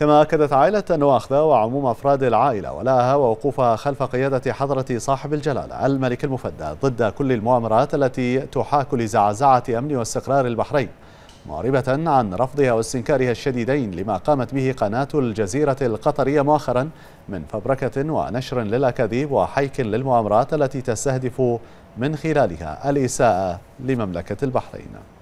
كما أكدت عائلة نواخذة وعموم أفراد العائلة ولاها ووقوفها خلف قيادة حضرة صاحب الجلالة الملك المفدى ضد كل المؤامرات التي تحاك لزعزعة أمن واستقرار البحرين معربة عن رفضها واستنكارها الشديدين لما قامت به قناة الجزيرة القطرية مؤخرا من فبركة ونشر للأكاذيب وحيك للمؤامرات التي تستهدف من خلالها الإساءة لمملكة البحرين